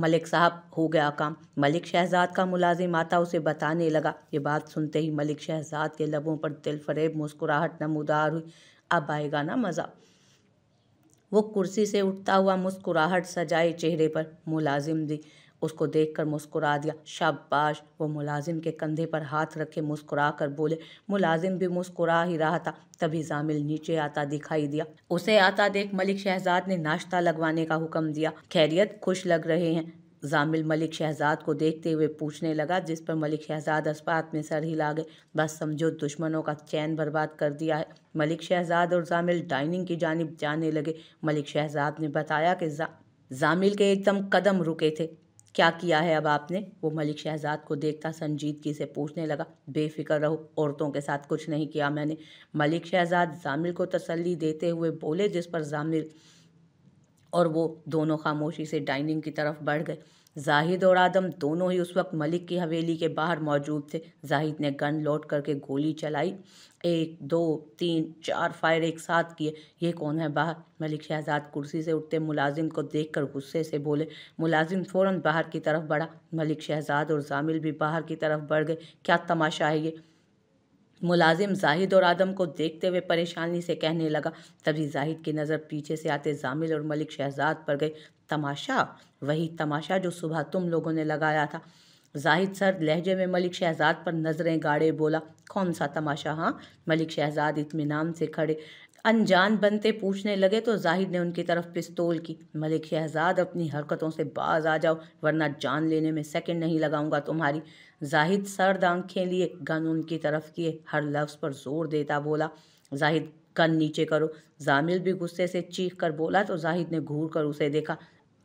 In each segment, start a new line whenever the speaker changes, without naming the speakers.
मलिक साहब हो गया काम मलिक शहजाद का मुलाजिम आता उसे बताने लगा ये बात सुनते ही मलिक शहजाद के लबों पर दिल फरेब मुस्कुराहट नमोदार हुई अब आएगा ना मज़ा वो कुर्सी से उठता हुआ मुस्कुराहट सजाए चेहरे पर मुलाजिम दी उसको देखकर मुस्कुरा दिया शाबाश वो मुलाजिम के कंधे पर हाथ रखे मुस्कुरा कर बोले मुलाजिम भी मुस्कुरा ही रहा था तभी जामिल नीचे आता दिखाई दिया उसे आता देख मलिक शहजाद ने नाश्ता लगवाने का हुक्म दिया खैरियत खुश लग रहे हैं जामिल मलिक शहजाद को देखते हुए पूछने लगा जिस पर मलिक शहजाद अस्पात में सर हिला गए बस समझो दुश्मनों का चैन बर्बाद कर दिया है मलिक शहजाद और जामिल डाइनिंग की जानब जाने लगे मलिक शहजाद ने बताया कि जा, जामिल के एकदम कदम रुके थे क्या किया है अब आपने वो मलिक शहजाद को देखता संजीदगी से पूछने लगा बेफिक्र रहो औरतों के साथ कुछ नहीं किया मैंने मलिक शहजाद जामिल को तसल्ली देते हुए बोले जिस पर जामिल और वो दोनों खामोशी से डाइनिंग की तरफ बढ़ गए जाहिद और आदम दोनों ही उस वक्त मलिक की हवेली के बाहर मौजूद थे जाहिद ने गन लौट करके गोली चलाई एक दो तीन चार फायर एक साथ किए ये कौन है बाहर मलिक शहजाद कुर्सी से उठते मुलाजिम को देखकर गुस्से से बोले मुलाजिम फ़ौर बाहर की तरफ बढ़ा मलिक शहजाद और जामिल भी बाहर की तरफ बढ़ गए क्या तमाशा है ये मुलाजिम जाहिद और आदम को देखते हुए परेशानी से कहने लगा तभी जाहिद की नज़र पीछे से आते जामिल और मलिक शहजाद पर गई तमाशा वही तमाशा जो सुबह तुम लोगों ने लगाया था जाहिद सर लहजे में मलिक शहजाद पर नज़रें गाड़े बोला कौन सा तमाशा हाँ मलिक शहजाद इतमान से खड़े अनजान बनते पूछने लगे तो जाहिद ने उनकी तरफ पिस्तौल की मलिक शहजाद अपनी हरकतों से बाज आ जाओ वरना जान लेने में सेकंड नहीं लगाऊंगा तुम्हारी जाहिद सर्द आंखें लिए गन उनकी तरफ किए हर लफ्ज़ पर जोर देता बोला जाहिद गन नीचे करो जामिल भी गुस्से से चीख कर बोला तो जाहिद ने घूर कर उसे देखा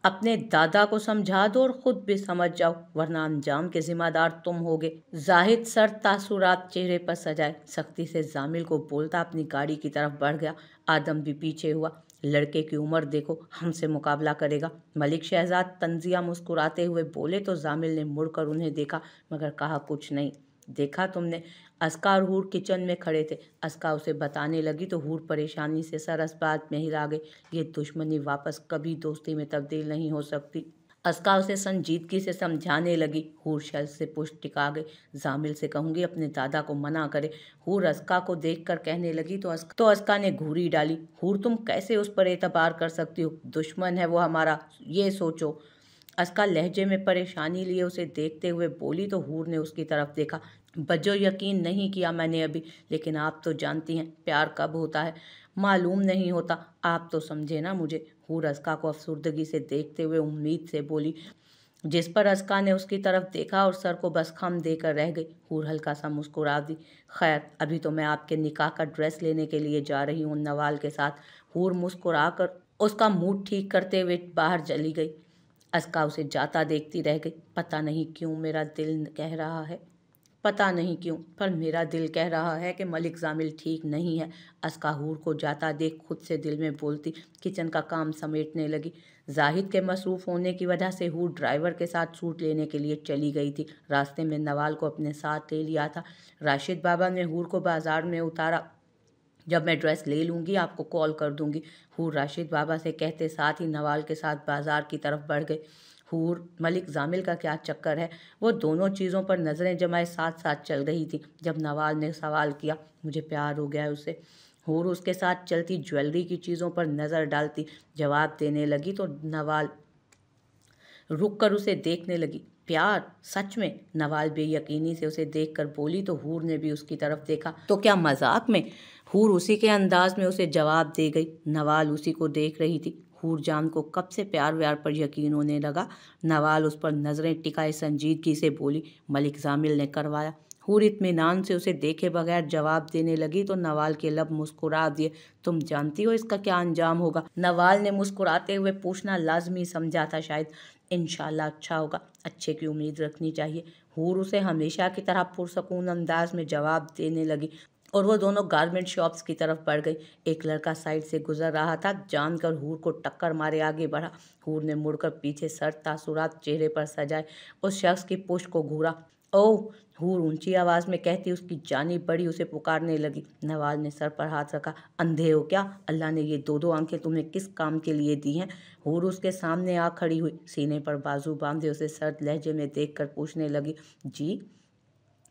अपने दादा को समझा दो और ख़ुद भी समझ जाओ वरना अंजाम के ज़िम्मेदार तुम होगे जाहिद सर तासुरात चेहरे पर सजाए सख्ती से जामिल को बोलता अपनी गाड़ी की तरफ बढ़ गया आदम भी पीछे हुआ लड़के की उम्र देखो हमसे मुकाबला करेगा मलिक शहजाद तंजिया मुस्कुराते हुए बोले तो जामिल ने मुड़कर उन्हें देखा मगर कहा कुछ नहीं देखा तुमने असका और हूर किचन में खड़े थे असका उसे बताने लगी तो हूर परेशानी से सरस बात में ही रा गई ये दुश्मनी वापस कभी दोस्ती में तब्दील नहीं हो सकती अस्का उसे संजीदगी से समझाने लगी हूर शल से पुष्टिका गई जामिल से कहूंगी अपने दादा को मना करे हूर अस्का को देखकर कहने लगी तो अस्का तो अस्का ने घूरी डाली हूर तुम कैसे उस पर एतबार कर सकती हो दुश्मन है वो हमारा ये सोचो अस्का लहजे में परेशानी लिए उसे देखते हुए बोली तो हूर ने उसकी तरफ देखा बजो यकीन नहीं किया मैंने अभी लेकिन आप तो जानती हैं प्यार कब होता है मालूम नहीं होता आप तो समझे ना मुझे हूर रस्का को अफसुर्दगी से देखते हुए उम्मीद से बोली जिस पर अस्का ने उसकी तरफ देखा और सर को बस खम देकर रह गई हूर हल्का सा मुस्कुरा दी खैर अभी तो मैं आपके निकाह का ड्रेस लेने के लिए जा रही हूँ नवाल के साथ हूर मुस्कुरा कर उसका मूड ठीक करते हुए बाहर चली गई अस्का उसे जाता देखती रह गई पता नहीं क्यों मेरा दिल कह रहा है पता नहीं क्यों पर मेरा दिल कह रहा है कि मलिक जामिल ठीक नहीं है असकाहूर को जाता देख खुद से दिल में बोलती किचन का काम समेटने लगी जाहिद के मसरूफ़ होने की वजह से हूर ड्राइवर के साथ सूट लेने के लिए चली गई थी रास्ते में नवाल को अपने साथ ले लिया था राशिद बाबा ने हूर को बाज़ार में उतारा जब मैं ड्रेस ले लूँगी आपको कॉल कर दूँगी हूर राशिद बाबा से कहते साथ ही नवाल के साथ बाज़ार की तरफ बढ़ गए हूर मलिक जामिल का क्या चक्कर है वो दोनों चीज़ों पर नज़रें जमाए साथ साथ चल रही थी जब नवाज ने सवाल किया मुझे प्यार हो गया उसे हूर उसके साथ चलती ज्वेलरी की चीज़ों पर नज़र डालती जवाब देने लगी तो नवाल रुक कर उसे देखने लगी प्यार सच में नवाल बेयकीनी से उसे देखकर बोली तो हूर ने भी उसकी तरफ देखा तो क्या मजाक में हूर उसी के अंदाज में उसे जवाब दे गई नवाल उसी को देख रही थी जान को कब से प्यार व्यार पर यकीन होने लगा नवाल उस पर नज़रें टिकाए संजीदगी से बोली मलिक जामिल ने करवाया हूर इतमान से उसे देखे बगैर जवाब देने लगी तो नवाल के लब मुस्कुरा दिए तुम जानती हो इसका क्या अंजाम होगा नवाल ने मुस्कुराते हुए पूछना लाजमी समझा था शायद इन अच्छा होगा अच्छे की उम्मीद रखनी चाहिए हूर उसे हमेशा की तरह पुरसकून अंदाज में जवाब देने लगी और वो दोनों गारमेंट शॉप्स की तरफ बढ़ गई एक लड़का साइड से गुजर रहा था जानकर हूर को टक्कर मारे आगे बढ़ा हूर ने मुड़कर पीछे सर तासुरात चेहरे पर सजाए उस शख्स की पुष्ट को घूरा ओ हूर ऊंची आवाज़ में कहती उसकी जानी बड़ी उसे पुकारने लगी नवाज ने सर पर हाथ रखा अंधे हो क्या अल्लाह ने ये दो दो आंखें तुम्हें किस काम के लिए दी हैं हूर उसके सामने आ खड़ी हुई सीने पर बाजू बांधे उसे सर्द लहजे में देखकर पूछने लगी जी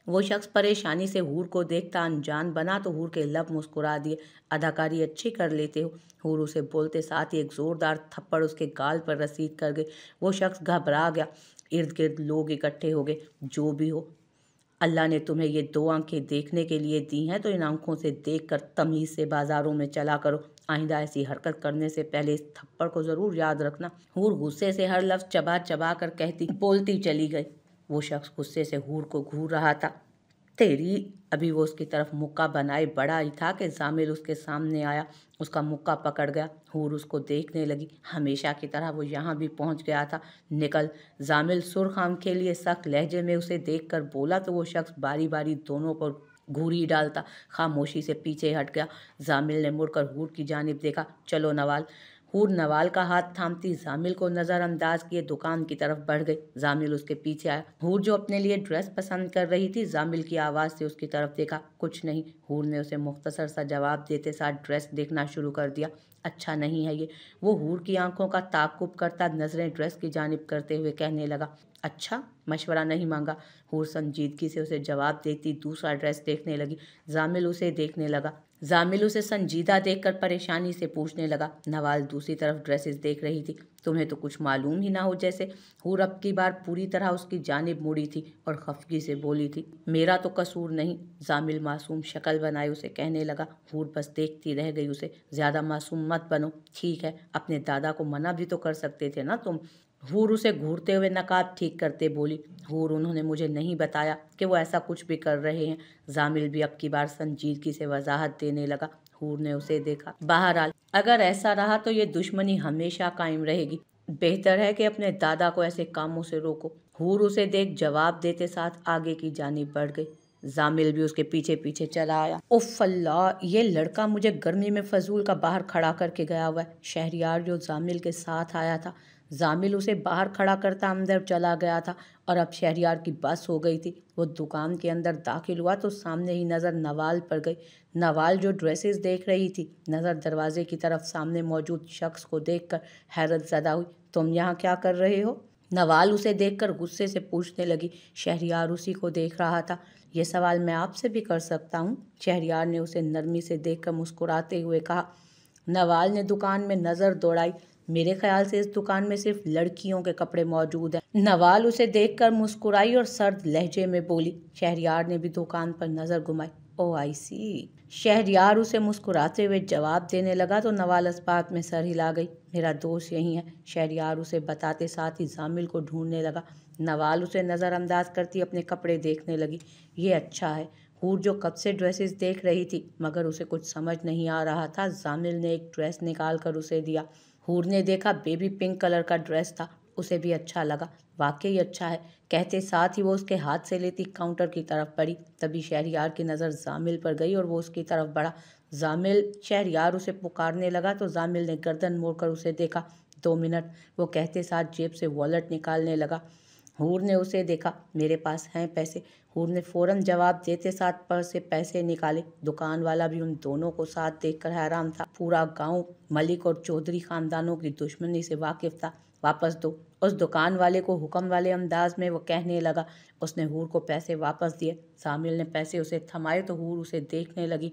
वो शख्स परेशानी से हूर को देखता अनजान बना तो हूर के लब मुस्कुरा दिए अदाकारी अच्छी कर लेते हो हूर उसे बोलते साथ ही एक ज़ोरदार थप्पड़ उसके गाल पर रसीद कर गए वो शख्स घबरा गया इर्द गिर्द लोग इकट्ठे हो गए जो भी हो अल्लाह ने तुम्हें ये दो आंखें देखने के लिए दी हैं तो इन आंखों से देख कर तमीज़ से बाज़ारों में चला करो आइंदा ऐसी हरकत करने से पहले इस थप्पड़ को ज़रूर याद रखना हूर गुस्से से हर लफ्ज़ चबा चबा कर कहती बोलती चली गई वो शख्स गुस्से से हूर को घूर रहा था तेरी अभी वो उसकी तरफ मुक्का बनाए बड़ा ही था कि जामिल उसके सामने आया उसका मुक्का पकड़ गया हूर उसको देखने लगी हमेशा की तरह वो यहाँ भी पहुँच गया था निकल जामिल सुरख आम के लिए सख्त लहजे में उसे देख कर बोला तो वो शख्स बारी बारी दोनों पर घूरी डालता खामोशी से पीछे हट गया जामिल ने मुड़कर हूर की जानब देखा चलो नवाल हूर नवाल का हाथ थामती जामिल को नज़रअंदाज किए दुकान की तरफ बढ़ गई जामिल उसके पीछे आया हूर जो अपने लिए ड्रेस पसंद कर रही थी जामिल की आवाज़ से उसकी तरफ देखा कुछ नहीं हूर ने उसे मुख्तसर सा जवाब देते साथ ड्रेस देखना शुरू कर दिया अच्छा नहीं है ये वो हूर की आंखों का ताकुब करता नज़रें ड्रेस की जानब करते हुए कहने लगा अच्छा मशवरा नहीं मांगा हूर संजीदगी से उसे जवाब देती दूसरा ड्रेस देखने लगी जामिल उसे देखने लगा जामिल उसे संजीदा देखकर परेशानी से पूछने लगा नवाज दूसरी तरफ ड्रेसेस देख रही थी तुम्हें तो कुछ मालूम ही ना हो जैसे हूर अब की बार पूरी तरह उसकी जानब मुड़ी थी और खफगी से बोली थी मेरा तो कसूर नहीं जामिल मासूम शक्ल बनाए उसे कहने लगा हूर बस देखती रह गई उसे ज़्यादा मासूम मत बनो ठीक है अपने दादा को मना भी तो कर सकते थे ना तुम हूर उसे घूरते हुए नकाब ठीक करते बोली हूर उन्होंने मुझे नहीं बताया कि वो ऐसा कुछ भी कर रहे हैं जामिल भी अब की बार संजीदगी से वजाहत देने लगा हूर ने उसे देखा बहरहाल अगर ऐसा रहा तो ये दुश्मनी हमेशा कायम रहेगी बेहतर है कि अपने दादा को ऐसे कामों से रोको हूर उसे देख जवाब देते साथ आगे की जानी बढ़ गई जामिल भी उसके पीछे पीछे चला आया उफ अल्लाह ये लड़का मुझे गर्मी में फजूल का बाहर खड़ा करके गया हुआ है शहरियार जो जामिल के साथ आया था जामिल उसे बाहर खड़ा करता अंदर चला गया था और अब शहरियार की बस हो गई थी वो दुकान के अंदर दाखिल हुआ तो सामने ही नज़र नवाल पर गई नवाल जो ड्रेसेस देख रही थी नज़र दरवाजे की तरफ सामने मौजूद शख्स को देखकर हैरत ज़दा हुई तुम यहाँ क्या कर रहे हो नवाल उसे देखकर गुस्से से पूछने लगी शहरियार उसी को देख रहा था ये सवाल मैं आपसे भी कर सकता हूँ शहरियार ने उसे नरमी से कर मुस्कुराते हुए कहा नवाल ने दुकान में नज़र दौड़ाई मेरे ख्याल से इस दुकान में सिर्फ लड़कियों के कपड़े मौजूद हैं नवाल उसे देखकर मुस्कुराई और सर्द लहजे में बोली शहरियार ने भी दुकान पर नज़र घुमाई ओ आई सी शहरियार उसे मुस्कुराते हुए जवाब देने लगा तो नवाल अस्पात में सर हिला गई मेरा दोस्त यही है शहरियार उसे बताते साथ ही जामिल को ढूंढने लगा नवाल उसे नज़रअंदाज करती अपने कपड़े देखने लगी ये अच्छा है हूर जो कब से ड्रेसेस देख रही थी मगर उसे कुछ समझ नहीं आ रहा था जामिल ने एक ड्रेस निकाल कर उसे दिया हूर ने देखा बेबी पिंक कलर का ड्रेस था उसे भी अच्छा लगा वाकई अच्छा है कहते साथ ही वो उसके हाथ से लेती काउंटर की तरफ पड़ी तभी शहरियार की नज़र जामिल पर गई और वो उसकी तरफ बढ़ा जामिल शहरियार उसे पुकारने लगा तो जामिल ने गर्दन मोड़कर उसे देखा दो मिनट वो कहते साथ जेब से वॉलेट निकालने लगा हूर ने उसे देखा मेरे पास हैं पैसे हूर ने फ़ौरन जवाब देते साथ पर से पैसे निकाले दुकान वाला भी उन दोनों को साथ देखकर हैरान था पूरा गांव मलिक और चौधरी खानदानों की दुश्मनी से वाकिफ था वापस दो उस दुकान वाले को हुक्म वाले अंदाज में वो कहने लगा उसने हूर को पैसे वापस दिए शामिल ने पैसे उसे थमाए तो हूर उसे देखने लगी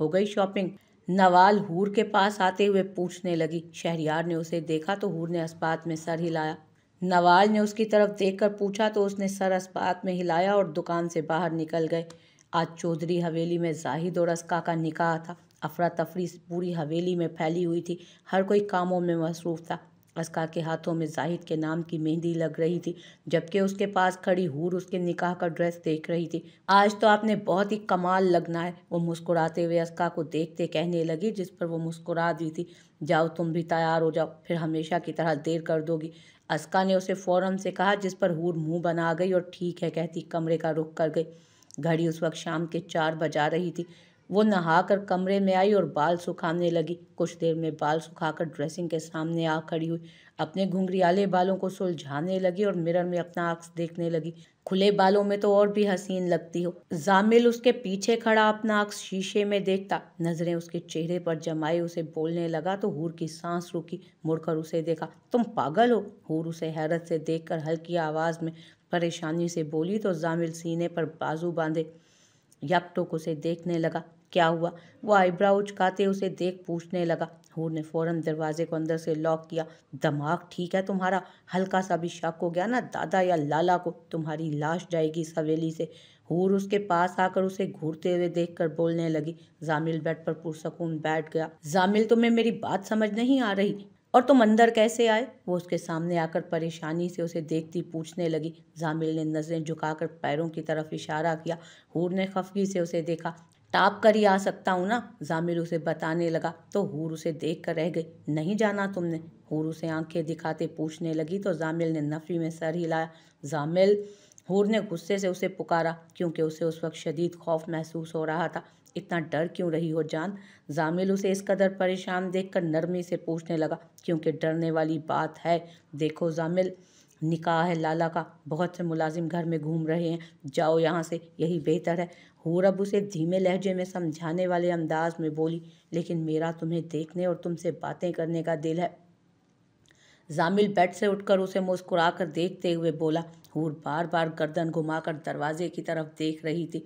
हो गई शॉपिंग नवाल हूर के पास आते हुए पूछने लगी शहरियार ने उसे देखा तो हूर ने अस्पात में सर हिलाया नवाज ने उसकी तरफ देखकर पूछा तो उसने सर अस्पात में हिलाया और दुकान से बाहर निकल गए आज चौधरी हवेली में जाहिद और अस्का का निकाह था अफरा तफरी पूरी हवेली में फैली हुई थी हर कोई कामों में मसरूफ़ था अस्का के हाथों में जाहिद के नाम की मेहंदी लग रही थी जबकि उसके पास खड़ी हूर उसके निकाह का ड्रेस देख रही थी आज तो आपने बहुत ही कमाल लगना है वो मुस्कुराते हुए अस्का को देखते कहने लगी जिस पर वो मुस्कुरा दी थी जाओ तुम भी तैयार हो जाओ फिर हमेशा की तरह देर कर दोगी अस्का ने उसे फ़ौरन से कहा जिस पर हूर मुंह बना गई और ठीक है कहती कमरे का रुख कर गई घड़ी उस वक्त शाम के चार बजा रही थी वो नहाकर कमरे में आई और बाल सुखाने लगी कुछ देर में बाल सुखाकर ड्रेसिंग के सामने आ खड़ी हुई अपने घुंघरियाले बालों को सुलझाने लगी और मिरर में अपना आक्स देखने लगी खुले बालों में तो और भी हसीन लगती हो जामिल उसके पीछे खड़ा अपना अक्स शीशे में देखता नजरें उसके चेहरे पर जमाई उसे बोलने लगा तो हूर की सांस रुकी मुड़कर उसे देखा तुम पागल हो हूर उसे हैरत से देख हल्की आवाज़ में परेशानी से बोली तो जामिल सीने पर बाजू बांधे यापटोक उसे देखने लगा क्या हुआ वो आईब्राउ उचकाते उसे देख पूछने लगा हूर ने फौरन दरवाजे को अंदर से लॉक किया दिमाग ठीक है तुम्हारा हल्का सा भी शक हो गया ना दादा या लाला को तुम्हारी लाश जाएगी सवेली से हूर उसके पास आकर उसे घूरते हुए देखकर बोलने लगी जामिल बेड पर पुरसकून बैठ गया जामिल तुम्हें मेरी बात समझ नहीं आ रही और तुम अंदर कैसे आए वो उसके सामने आकर परेशानी से उसे देखती पूछने लगी जामिल ने नजरें झुकाकर पैरों की तरफ इशारा किया हूर ने खफगी से उसे देखा ताप कर ही आ सकता हूँ ना जामिर उसे बताने लगा तो हूर उसे देख कर रह गई नहीं जाना तुमने हूर उसे आंखें दिखाते पूछने लगी तो जामिल ने नफ़ी में सर हिलाया जामिल हूर ने गुस्से से उसे पुकारा क्योंकि उसे उस वक्त शदीद खौफ महसूस हो रहा था इतना डर क्यों रही हो जान जामिल उसे इस कदर परेशान देखकर नरमी से पूछने लगा क्योंकि डरने वाली बात है देखो जामिल निकाह है लाला का बहुत से मुलाजिम घर में घूम रहे हैं जाओ यहाँ से यही बेहतर है हूरब उसे धीमे लहजे में समझाने वाले अंदाज में बोली लेकिन मेरा तुम्हें देखने और तुमसे बातें करने का दिल है जामिल बेड से उठकर उसे मुस्कुरा कर देखते हुए बोला हूर बार बार गर्दन घुमाकर दरवाजे की तरफ देख रही थी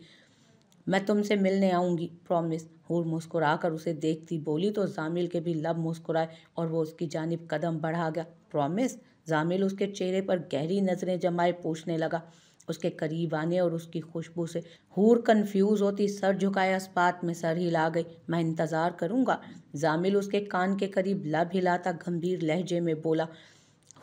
मैं तुमसे मिलने आऊँगी प्रॉमिस हूर मुस्कुरा कर उसे देखती बोली तो जामिल के भी लब मुस्कुराए और वो उसकी जानब कदम बढ़ा गया प्रॉमिस जामिल उसके चेहरे पर गहरी नज़रें जमाए पूछने लगा उसके करीब आने और उसकी खुशबू से हूर कन्फ्यूज होती सर झुकाए अस्पात में सर हिला गई मैं इंतज़ार करूँगा जामिल उसके कान के करीब लब हिलाता गंभीर लहजे में बोला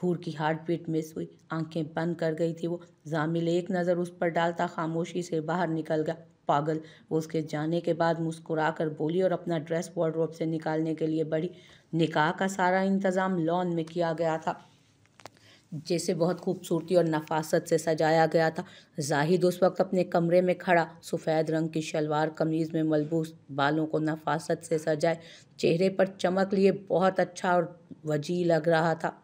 हूर की हार्ट बीट मिस हुई आंखें बंद कर गई थी वो जामिल एक नज़र उस पर डालता खामोशी से बाहर निकल गया पागल वो उसके जाने के बाद मुस्कुरा कर बोली और अपना ड्रेस वार्ड्रोब से निकालने के लिए बढ़ी निकाह का सारा इंतज़ाम लॉन में किया गया था जैसे बहुत खूबसूरती और नफासत से सजाया गया था जाहिद उस वक्त अपने कमरे में खड़ा सफ़ेद रंग की शलवार कमीज़ में मलबूस बालों को नफासत से सजाए चेहरे पर चमक लिए बहुत अच्छा और वजी लग रहा था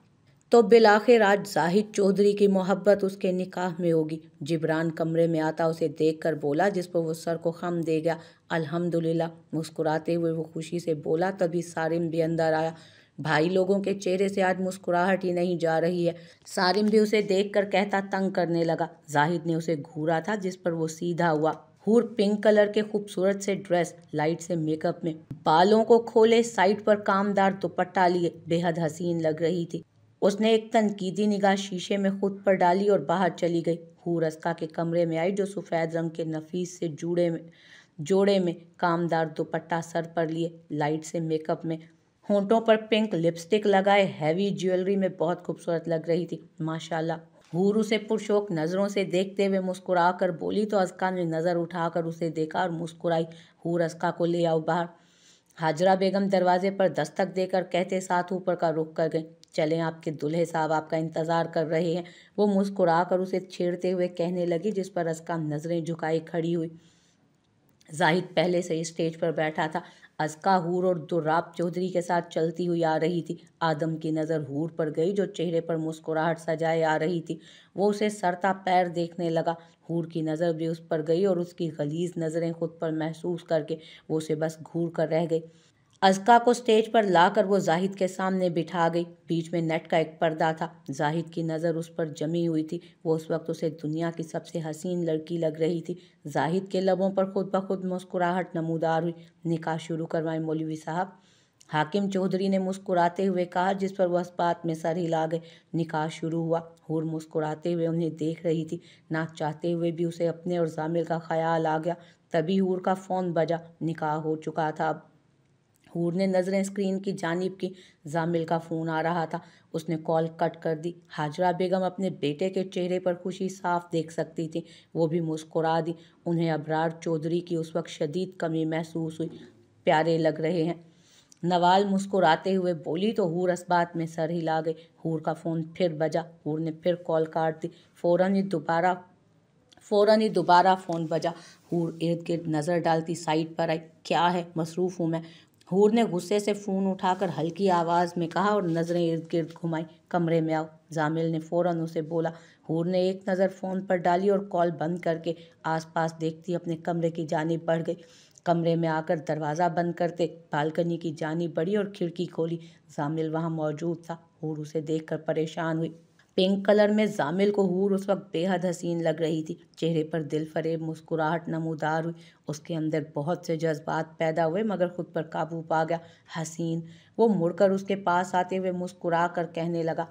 तो बिलाखिर आज जाहिद चौधरी की मोहब्बत उसके निकाह में होगी जिब्रान कमरे में आता उसे देख कर बोला जिस पर वो सर को खम दे गया अलहमदुल्ला मुस्कुराते हुए वो खुशी से बोला तभी सारिम भी अंदर आया भाई लोगों के चेहरे से आज मुस्कुराहट ही नहीं जा रही है सारिम भी उसे देख कर कहता तंग करने लगा जाहिद ने उसे घूरा था जिस पर वो सीधा हुआ हूर पिंक कलर के खूबसूरत से ड्रेस लाइट से मेकअप में बालों को खोले साइड पर कामदार दुपट्टा लिए बेहद हसीन लग रही थी उसने एक तनकीदी निगाह शीशे में खुद पर डाली और बाहर चली गई हूर अस्का के कमरे में आई जो सफ़ेद रंग के नफीस से जुड़े में जोड़े में कामदार दुपट्टा सर पर लिए लाइट से मेकअप में होंठों पर पिंक लिपस्टिक लगाए हैवी ज्वेलरी में बहुत खूबसूरत लग रही थी माशाल्लाह हूर उसे पुरशोक नज़रों से देखते हुए मुस्कुराकर बोली तो अजका ने नज़र उठाकर उसे देखा और मुस्कुराई हूर अजका को ले आओ बाहर हाजरा बेगम दरवाजे पर दस्तक देकर कहते साथ ऊपर का रुख कर गए चलें आपके दुल्हे साहब आपका इंतज़ार कर रहे हैं वो मुस्कुराकर उसे छेड़ते हुए कहने लगी जिस पर अजका नज़रें झुकाई खड़ी हुई जाहिद पहले से ही स्टेज पर बैठा था अजका हूर और दुर्राब चौधरी के साथ चलती हुई आ रही थी आदम की नज़र हूर पर गई जो चेहरे पर मुस्कुराहट सजाए आ रही थी वो उसे सरता पैर देखने लगा हूर की नज़र भी उस पर गई और उसकी गलीज नज़रें खुद पर महसूस करके वो उसे बस घूर कर रह गई अजका को स्टेज पर लाकर वो जाहिद के सामने बिठा गई बीच में नेट का एक पर्दा था जाहिद की नज़र उस पर जमी हुई थी वो उस वक्त उसे दुनिया की सबसे हसीन लड़की लग रही थी जाहिद के लबों पर खुद ब खुद मुस्कुराहट नमूदार हुई निकाह शुरू करवाए मौलवी साहब हाकिम चौधरी ने मुस्कुराते हुए कहा जिस पर वह अस्पात में सर हिला गए निकाह शुरू हुआ हूर मुस्कुराते हुए उन्हें देख रही थी ना चाहते हुए भी उसे अपने और जामिल का ख्याल आ गया तभी हूर का फ़ोन बजा निकाह हो चुका था अब हूर ने नज़रें स्क्रीन की जानब की जामिल का फ़ोन आ रहा था उसने कॉल कट कर दी हाजरा बेगम अपने बेटे के चेहरे पर खुशी साफ देख सकती थी वो भी मुस्कुरा दी उन्हें अबरार चौधरी की उस वक्त शदीद कमी महसूस हुई प्यारे लग रहे हैं नवाल मुस्कुराते हुए बोली तो हूर असबात में सर ही ला गए हूर का फ़ोन फिर बजा हूर ने फिर कॉल काट दी फ़ौर ही दोबारा फ़ौरन ही दोबारा फ़ोन बजा हूर इर्द गिर्द नज़र डालती साइट पर आई क्या है मसरूफ़ हूँ मैं हूर ने गुस्से से फ़ोन उठाकर हल्की आवाज़ में कहा और नज़रें इर्द गिर्द घुमाई कमरे में आओ जामिल ने फ़ौरन उसे बोला हूर ने एक नज़र फ़ोन पर डाली और कॉल बंद करके आसपास देखती अपने कमरे की जानब बढ़ गई कमरे में आकर दरवाज़ा बंद करते बालकनी की जानी बढ़ी और खिड़की खोली जामिल वहाँ मौजूद था हूर उसे देखकर परेशान हुई पिंक कलर में जामिल को हूर उस वक्त बेहद हसीन लग रही थी चेहरे पर दिल फरेब मुस्कुराहट नमोदार हुई उसके अंदर बहुत से जज्बात पैदा हुए मगर खुद पर काबू पा गया हसीन वो मुड़कर उसके पास आते हुए मुस्कुरा कर कहने लगा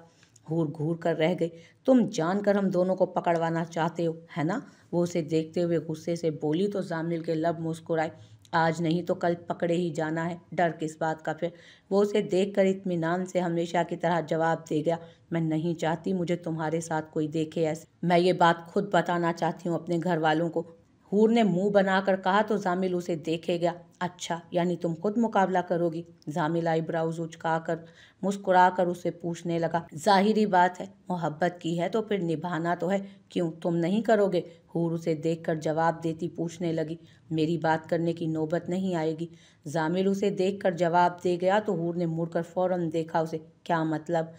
घूर घूर कर रह गई तुम जानकर हम दोनों को पकड़वाना चाहते हो है ना वो उसे देखते हुए गुस्से से बोली तो जामिल के लब मुस्कुराए आज नहीं तो कल पकड़े ही जाना है डर किस बात का फिर वो उसे देख कर इतमान से हमेशा की तरह जवाब दे गया मैं नहीं चाहती मुझे तुम्हारे साथ कोई देखे ऐसे मैं ये बात खुद बताना चाहती हूँ अपने घर वालों को हूर ने मुंह बनाकर कहा तो जामिल उसे देखे गया अच्छा यानी तुम खुद मुकाबला करोगी जामिल ब्राउज उचकाकर मुस्कुरा कर उसे पूछने लगा जाहिरी बात है मोहब्बत की है तो फिर निभाना तो है क्यों तुम नहीं करोगे हूर उसे देखकर जवाब देती पूछने लगी मेरी बात करने की नौबत नहीं आएगी जामिल उसे देखकर जवाब दे गया तो हूर ने मुड़कर फ़ौरन देखा उसे क्या मतलब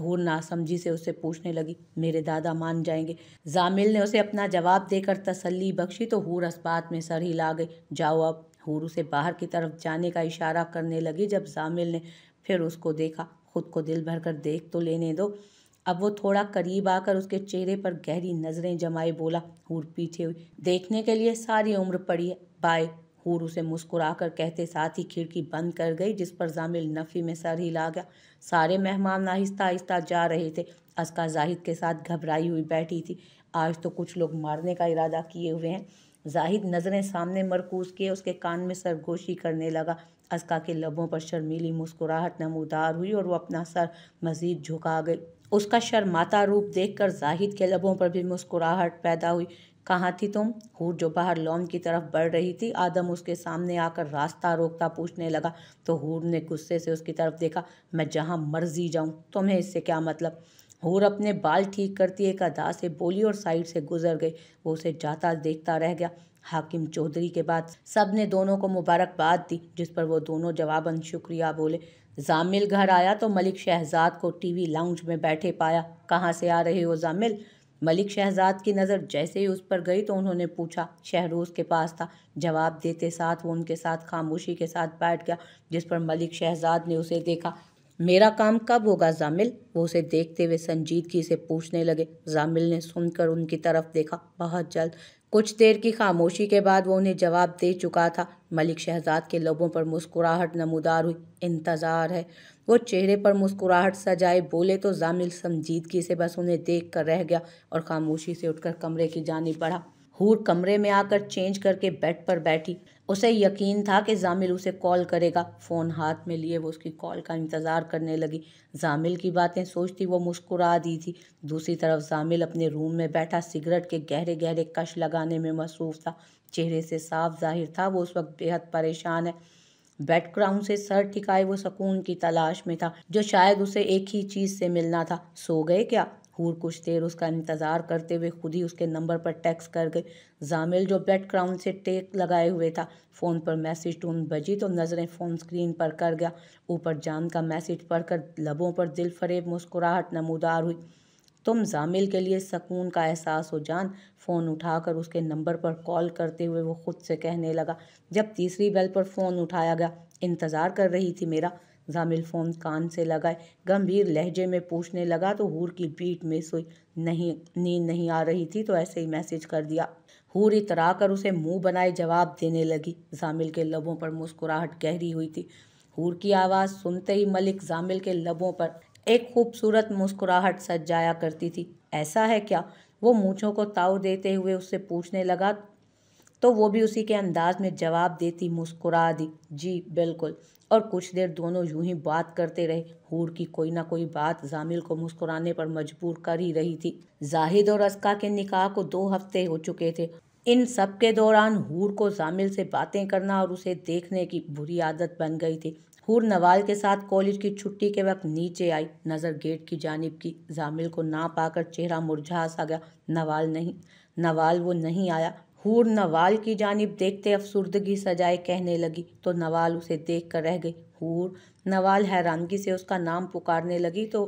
हूर नासमझी से उसे पूछने लगी मेरे दादा मान जाएंगे जामिल ने उसे अपना जवाब देकर तसल्ली बख्शी तो हूर अस्पात में सर ही ला गई जाओ अब हूर उसे बाहर की तरफ जाने का इशारा करने लगी जब जामिल ने फिर उसको देखा खुद को दिल भर कर देख तो लेने दो अब वो थोड़ा करीब आकर उसके चेहरे पर गहरी नज़रें जमाए बोला हूर पीछे हुई देखने के लिए सारी उम्र पड़ी है बाय हूर उसे मुस्कुराकर कहते साथ ही खिड़की बंद कर गई जिस पर जामिल नफ़ी में सर हिला गया सारे मेहमान आहिस्ता आहिस्ता जा रहे थे असका जाहिद के साथ घबराई हुई बैठी थी आज तो कुछ लोग मारने का इरादा किए हुए हैं जाहिद नज़रें सामने मरकूज किए उसके कान में सरगोशी करने लगा असका के लबों पर शर्मीली मुस्कुराहट नमोदार हुई और वो अपना सर मज़ीद झुका गई उसका शर्माता रूप देखकर जाहिद के लबों पर भी मुस्कुराहट पैदा हुई कहाँ थी तुम हूर जो बाहर लॉन की तरफ बढ़ रही थी आदम उसके सामने आकर रास्ता रोकता पूछने लगा तो हूर ने गुस्से से उसकी तरफ देखा मैं जहाँ मर्जी जाऊँ तुम्हें इससे क्या मतलब हूर अपने बाल ठीक करती एक अदा से बोली और साइड से गुजर गई वो उसे जाता देखता रह गया हाकिम चौधरी के बाद सब ने दोनों को मुबारकबाद दी जिस पर वो दोनों जवाबन शुक्रिया बोले जामिल घर आया तो मलिक शहजाद को टीवी लाउंज में बैठे पाया कहाँ से आ रहे हो जामिल मलिक शहजाद की नज़र जैसे ही उस पर गई तो उन्होंने पूछा शहरोज़ के पास था जवाब देते साथ वो उनके साथ खामोशी के साथ बैठ गया जिस पर मलिक शहजाद ने उसे देखा मेरा काम कब होगा जामिल वो उसे देखते हुए संजीदगी से पूछने लगे जामिल ने सुनकर उनकी तरफ देखा बहुत जल्द कुछ देर की खामोशी के बाद वो उन्हें जवाब दे चुका था मलिक शहजाद के लबों पर मुस्कुराहट नमूदार हुई इंतज़ार है वो चेहरे पर मुस्कुराहट सजाए बोले तो जामिल संजीदगी से बस उन्हें देख कर रह गया और खामोशी से उठकर कमरे की जानी बढ़ा हूर कमरे में आकर चेंज करके बेड पर बैठी उसे यकीन था कि जामिल उसे कॉल करेगा फ़ोन हाथ में लिए वो उसकी कॉल का इंतज़ार करने लगी जामिल की बातें सोचती वो मुस्कुरा दी थी दूसरी तरफ जामिल अपने रूम में बैठा सिगरेट के गहरे गहरे कश लगाने में मसरूफ़ था चेहरे से साफ जाहिर था वो उस वक्त बेहद परेशान है बेड क्राउन से सर टिकाए वो सुकून की तलाश में था जो शायद उसे एक ही चीज़ से मिलना था सो गए क्या हूर कुछ देर उसका इंतज़ार करते हुए खुद ही उसके नंबर पर टैक्स कर गई जामिल जो बेड क्राउन से टेक लगाए हुए था फ़ोन पर मैसेज टून बजी तो नज़रें फ़ोन स्क्रीन पर कर गया ऊपर जान का मैसेज पढ़कर लबों पर दिल फरेब मुस्कुराहट नमोदार हुई तुम जामिल के लिए सकून का एहसास हो जान फ़ोन उठाकर उसके नंबर पर कॉल करते हुए वो खुद से कहने लगा जब तीसरी बेल पर फ़ोन उठाया गया इंतज़ार कर रही थी मेरा जामिल फ़ोन कान से लगाए गंभीर लहजे में पूछने लगा तो हूर की पीठ में सोई नहीं नींद नहीं आ रही थी तो ऐसे ही मैसेज कर दिया हूर इतरा कर उसे मुंह बनाए जवाब देने लगी जामिल के लबों पर मुस्कुराहट गहरी हुई थी हूर की आवाज़ सुनते ही मलिक जामिल के लबों पर एक खूबसूरत मुस्कुराहट सज जाया करती थी ऐसा है क्या वो मूछों को ताव देते हुए उससे पूछने लगा तो वो भी उसी के अंदाज में जवाब देती मुस्कुरा दी जी बिल्कुल और कुछ देर दोनों यूं ही बात करते रहे हूर की कोई ना कोई बात जामिल को मुस्कुराने पर मजबूर कर ही रही थी जाहिद और अस्का के निकाह को दो हफ्ते हो चुके थे इन सब के दौरान हूर को जामिल से बातें करना और उसे देखने की बुरी आदत बन गई थी हूर नवाल के साथ कॉलेज की छुट्टी के वक्त नीचे आई नज़र गेट की जानब की जामिल को ना पाकर चेहरा मुरझा सा गया नवाल नहीं नवाल वो नहीं आया हूर नवाल की जानब देखते अफसरदगी सजाए कहने लगी तो नवाल उसे देख कर रह गई हूर नवाल हैरानगी से उसका नाम पुकारने लगी तो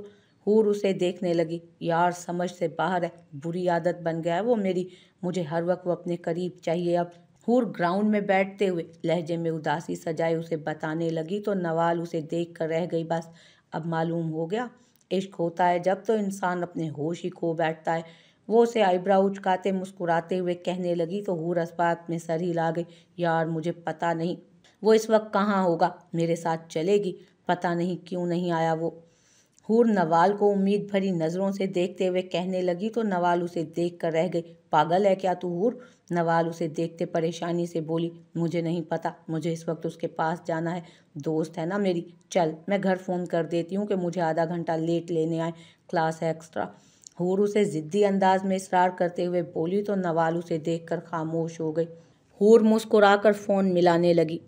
हूर उसे देखने लगी यार समझ से बाहर है बुरी आदत बन गया है वो मेरी मुझे हर वक्त वो अपने करीब चाहिए अब हूर ग्राउंड में बैठते हुए लहजे में उदासी सजाए उसे बताने लगी तो नवाल उसे देख कर रह गई बस अब मालूम हो गया इश्क होता है जब तो इंसान अपने होश ही खो बैठता है वो उसे आईब्राउ उचकाते मुस्कुराते हुए कहने लगी तो हूर अस्पात में सर ही ला गई यार मुझे पता नहीं वो इस वक्त कहाँ होगा मेरे साथ चलेगी पता नहीं क्यों नहीं आया वो हूर नवाल को उम्मीद भरी नज़रों से देखते हुए कहने लगी तो नवाल उसे देख कर रह गई पागल है क्या तू हूर नवाल उसे देखते परेशानी से बोली मुझे नहीं पता मुझे इस वक्त उसके पास जाना है दोस्त है ना मेरी चल मैं घर फ़ोन कर देती हूँ कि मुझे आधा घंटा लेट लेने आए क्लास है एक्स्ट्रा हूर उसे ज़िद्दी अंदाज में इसरार करते हुए बोली तो नवाल उसे देखकर खामोश हो गई हूर मुस्कुराकर फ़ोन मिलाने लगी